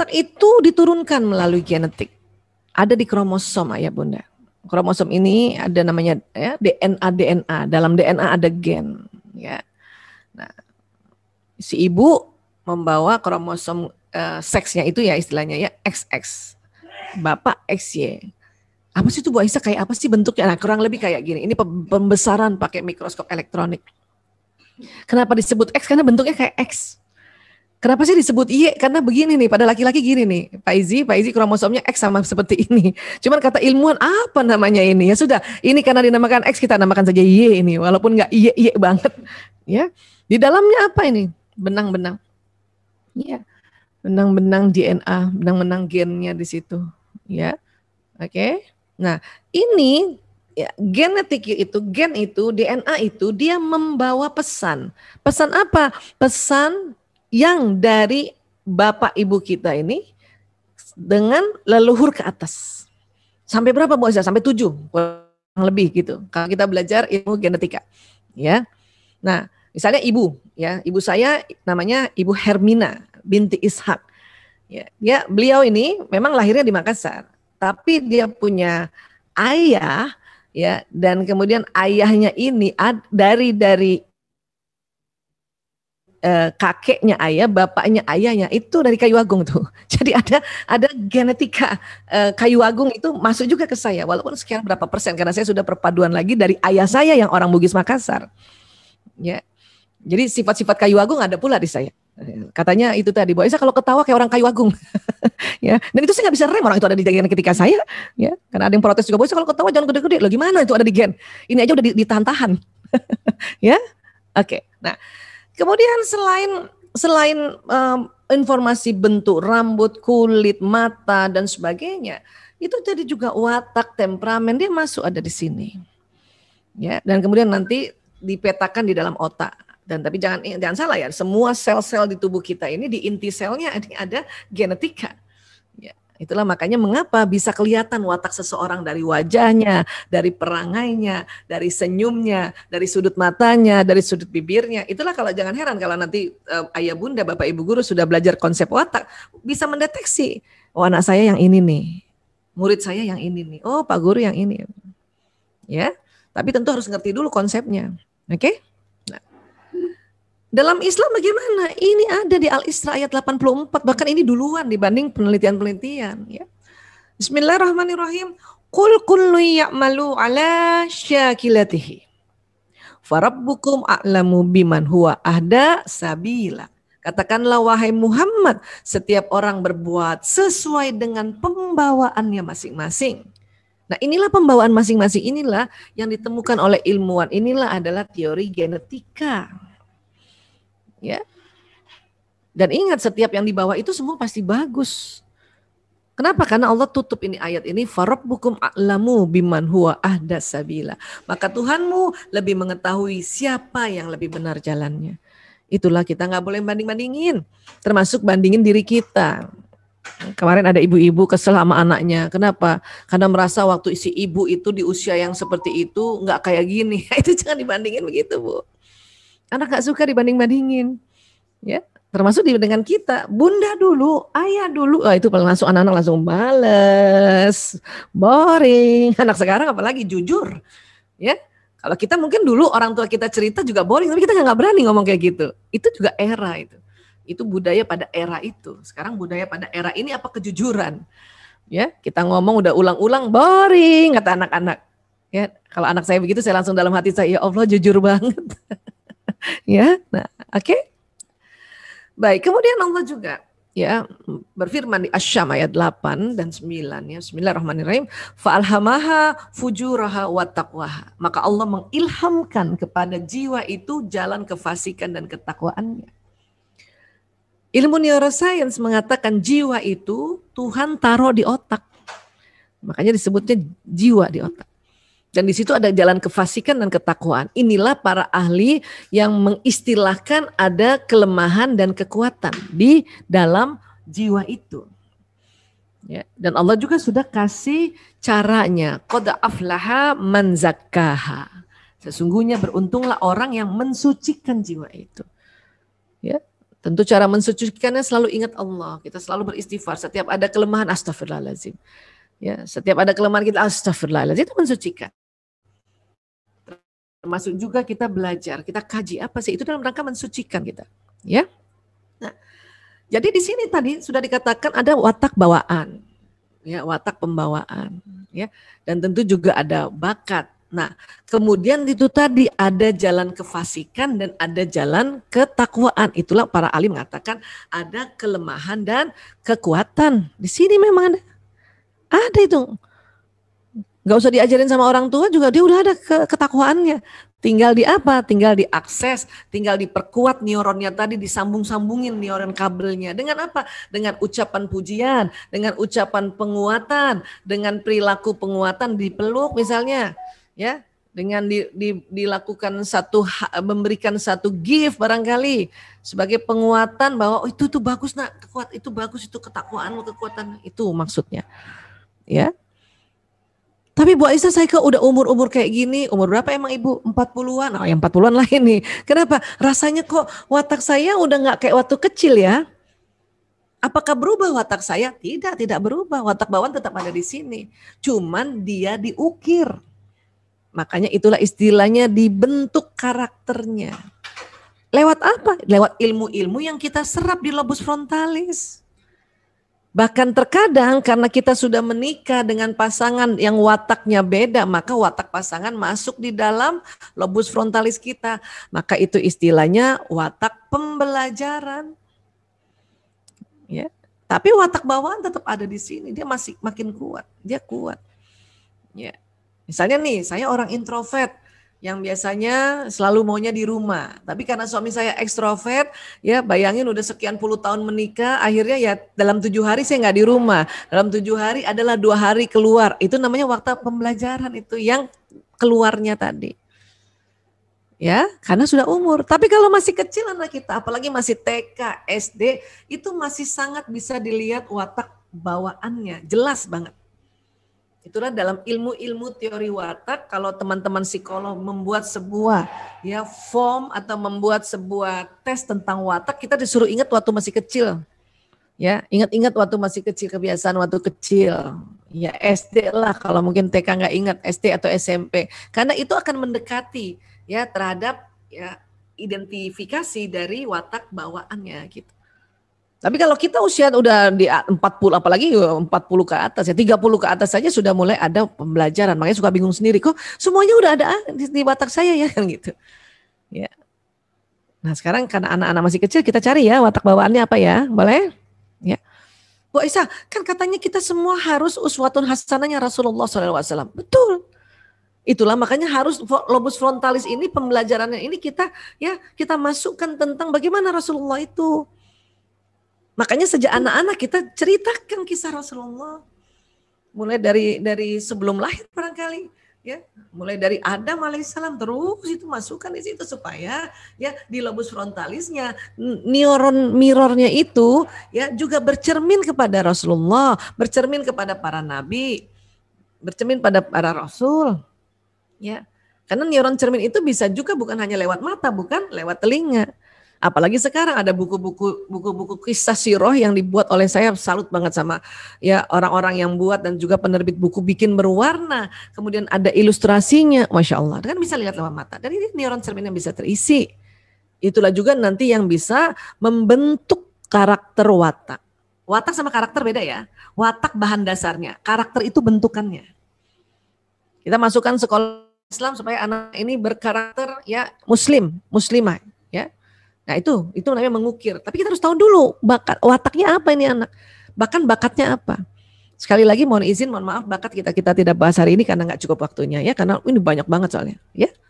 karakter itu diturunkan melalui genetik. Ada di kromosom ayah Bunda. Kromosom ini ada namanya ya, DNA DNA. Dalam DNA ada gen ya. Nah, si ibu membawa kromosom uh, seksnya itu ya istilahnya ya XX. Bapak XY. Apa sih itu Bu Aisyah kayak apa sih bentuknya? Nah, kurang lebih kayak gini. Ini pembesaran pakai mikroskop elektronik. Kenapa disebut X? Karena bentuknya kayak X. Kenapa sih disebut Y? Karena begini nih, pada laki-laki gini nih, Pak Izi, Pak Izi kromosomnya X sama seperti ini. Cuman kata ilmuwan apa namanya ini? Ya sudah, ini karena dinamakan X kita namakan saja Y ini, walaupun nggak Y Y banget, ya. Di dalamnya apa ini? Benang-benang, ya, benang-benang DNA, benang-benang gennya di situ, ya. Oke. Okay? Nah, ini ya, genetik itu, gen itu, DNA itu, dia membawa pesan. Pesan apa? Pesan yang dari bapak ibu kita ini dengan leluhur ke atas. Sampai berapa Bu Azza? Sampai tujuh kurang lebih gitu. Kalau kita belajar ilmu genetika, ya. Nah, misalnya ibu, ya, ibu saya namanya Ibu Hermina binti Ishak. Ya, dia beliau ini memang lahirnya di Makassar, tapi dia punya ayah ya dan kemudian ayahnya ini ad, dari dari Eh, kakeknya ayah, bapaknya ayahnya itu dari kayu agung tuh. Jadi ada ada genetika eh, kayu agung itu masuk juga ke saya walaupun sekian berapa persen karena saya sudah perpaduan lagi dari ayah saya yang orang Bugis Makassar. Ya. Jadi sifat-sifat kayu agung ada pula di saya. Katanya itu tadi bahwa kalau ketawa kayak orang kayu agung. ya. Dan itu saya nggak bisa rem orang itu ada di gen ketika saya, ya. Karena ada yang protes juga, "Bahwa kalau ketawa jangan gede-gede." Loh gimana itu ada di gen? Ini aja udah ditahan-tahan. ya. Oke. Okay. Nah, Kemudian selain selain um, informasi bentuk rambut, kulit, mata dan sebagainya, itu jadi juga watak, temperamen dia masuk ada di sini. Ya, dan kemudian nanti dipetakan di dalam otak. Dan tapi jangan jangan salah ya, semua sel-sel di tubuh kita ini di inti selnya ada genetika Itulah makanya mengapa bisa kelihatan watak seseorang dari wajahnya, dari perangainya, dari senyumnya, dari sudut matanya, dari sudut bibirnya. Itulah kalau jangan heran kalau nanti uh, ayah bunda, bapak ibu guru sudah belajar konsep watak, bisa mendeteksi, oh anak saya yang ini nih, murid saya yang ini nih, oh pak guru yang ini. Ya, tapi tentu harus ngerti dulu konsepnya. Oke? Okay? Dalam Islam bagaimana? Ini ada di Al-Isra ayat 84, bahkan ini duluan dibanding penelitian-penelitian. Ya. Bismillahirrahmanirrahim. Qul kullu ya'malu ala syakilatihi. Farabbukum a'lamu biman huwa ahda sabila. Katakanlah wahai Muhammad, setiap orang berbuat sesuai dengan pembawaannya masing-masing. Nah inilah pembawaan masing-masing inilah yang ditemukan oleh ilmuwan. Inilah adalah teori genetika ya. Dan ingat setiap yang di bawah itu semua pasti bagus. Kenapa? Karena Allah tutup ini ayat ini bukum a'lamu biman huwa ahda sabila. Maka Tuhanmu lebih mengetahui siapa yang lebih benar jalannya. Itulah kita nggak boleh banding-bandingin, termasuk bandingin diri kita. Kemarin ada ibu-ibu kesel sama anaknya. Kenapa? Karena merasa waktu isi ibu itu di usia yang seperti itu nggak kayak gini. itu jangan dibandingin begitu, Bu. Anak gak suka dibanding-bandingin. Ya, termasuk dengan kita. Bunda dulu, ayah dulu. oh, itu langsung anak-anak langsung males, boring. Anak sekarang apalagi jujur. Ya, kalau kita mungkin dulu orang tua kita cerita juga boring, tapi kita nggak berani ngomong kayak gitu. Itu juga era itu. Itu budaya pada era itu. Sekarang budaya pada era ini apa kejujuran? Ya, kita ngomong udah ulang-ulang boring kata anak-anak. Ya, kalau anak saya begitu saya langsung dalam hati saya, ya Allah jujur banget. ya. Nah, oke. Okay? Baik, kemudian Allah juga ya berfirman di Asy-Syam ayat 8 dan 9 ya. Bismillahirrahmanirrahim. Fa'alhamaha fujuraha wa taqwaha. Maka Allah mengilhamkan kepada jiwa itu jalan kefasikan dan ketakwaannya. Ilmu neuroscience mengatakan jiwa itu Tuhan taruh di otak. Makanya disebutnya jiwa di otak. Dan di situ ada jalan kefasikan dan ketakwaan. Inilah para ahli yang mengistilahkan ada kelemahan dan kekuatan di dalam jiwa itu. Ya, dan Allah juga sudah kasih caranya. Qad aflaha man Sesungguhnya beruntunglah orang yang mensucikan jiwa itu. Ya, tentu cara mensucikannya selalu ingat Allah. Kita selalu beristighfar setiap ada kelemahan astagfirullahalazim. Ya, setiap ada kelemahan kita astagfirullahaladzim itu mensucikan termasuk juga kita belajar, kita kaji apa sih itu dalam rangka mensucikan kita, ya. Nah, jadi di sini tadi sudah dikatakan ada watak bawaan, ya watak pembawaan, ya, dan tentu juga ada bakat. Nah, kemudian itu tadi ada jalan kefasikan dan ada jalan ketakwaan. Itulah para ahli mengatakan ada kelemahan dan kekuatan. Di sini memang ada, ada itu nggak usah diajarin sama orang tua juga dia udah ada ketakwaannya. Tinggal di apa? Tinggal diakses, tinggal diperkuat neuronnya tadi, disambung-sambungin neuron kabelnya. Dengan apa? Dengan ucapan pujian, dengan ucapan penguatan, dengan perilaku penguatan dipeluk misalnya, ya. Dengan di, di, dilakukan satu memberikan satu gift barangkali sebagai penguatan bahwa oh, itu tuh bagus nak kekuat itu bagus itu ketakwaan kekuatan itu maksudnya ya tapi Bu Aisyah saya ke udah umur-umur kayak gini, umur berapa emang Ibu? 40-an? Oh yang 40-an lah ini. Kenapa? Rasanya kok watak saya udah nggak kayak waktu kecil ya. Apakah berubah watak saya? Tidak, tidak berubah. Watak bawaan tetap ada di sini. Cuman dia diukir. Makanya itulah istilahnya dibentuk karakternya. Lewat apa? Lewat ilmu-ilmu yang kita serap di lobus frontalis. Bahkan terkadang karena kita sudah menikah dengan pasangan yang wataknya beda, maka watak pasangan masuk di dalam lobus frontalis kita. Maka itu istilahnya watak pembelajaran. Ya. Tapi watak bawaan tetap ada di sini, dia masih makin kuat, dia kuat. Ya. Misalnya nih, saya orang introvert, yang biasanya selalu maunya di rumah. Tapi karena suami saya ekstrovert, ya bayangin udah sekian puluh tahun menikah, akhirnya ya dalam tujuh hari saya nggak di rumah. Dalam tujuh hari adalah dua hari keluar. Itu namanya waktu pembelajaran itu yang keluarnya tadi. Ya, karena sudah umur. Tapi kalau masih kecil anak kita, apalagi masih TK, SD, itu masih sangat bisa dilihat watak bawaannya, jelas banget. Itulah dalam ilmu-ilmu teori watak kalau teman-teman psikolog membuat sebuah ya form atau membuat sebuah tes tentang watak kita disuruh ingat waktu masih kecil. Ya, ingat-ingat waktu masih kecil kebiasaan waktu kecil. Ya SD lah kalau mungkin TK nggak ingat SD atau SMP karena itu akan mendekati ya terhadap ya identifikasi dari watak bawaannya gitu. Tapi kalau kita usia udah di 40 apalagi 40 ya ke atas ya 30 ke atas saja sudah mulai ada pembelajaran. Makanya suka bingung sendiri kok semuanya udah ada ah, di, watak saya ya kan gitu. Ya. Nah, sekarang karena anak-anak masih kecil kita cari ya watak bawaannya apa ya? Boleh? Ya. Bu Aisyah, kan katanya kita semua harus uswatun hasanahnya Rasulullah SAW. Betul. Itulah makanya harus lobus frontalis ini pembelajarannya ini kita ya kita masukkan tentang bagaimana Rasulullah itu Makanya sejak anak-anak kita ceritakan kisah Rasulullah. Mulai dari dari sebelum lahir barangkali ya mulai dari Adam alaihissalam terus itu masukkan di situ supaya ya di lobus frontalisnya neuron mirrornya itu ya juga bercermin kepada Rasulullah bercermin kepada para nabi bercermin pada para rasul ya karena neuron cermin itu bisa juga bukan hanya lewat mata bukan lewat telinga Apalagi sekarang ada buku-buku buku-buku kisah siroh yang dibuat oleh saya salut banget sama ya orang-orang yang buat dan juga penerbit buku bikin berwarna. Kemudian ada ilustrasinya, masya Allah. Kan bisa lihat lewat mata. dan ini neuron cermin yang bisa terisi. Itulah juga nanti yang bisa membentuk karakter watak. Watak sama karakter beda ya. Watak bahan dasarnya, karakter itu bentukannya. Kita masukkan sekolah Islam supaya anak ini berkarakter ya muslim, muslimah. Nah itu, itu namanya mengukir. Tapi kita harus tahu dulu bakat wataknya apa ini anak, bahkan bakatnya apa. Sekali lagi mohon izin, mohon maaf bakat kita kita tidak bahas hari ini karena nggak cukup waktunya ya, karena ini banyak banget soalnya ya.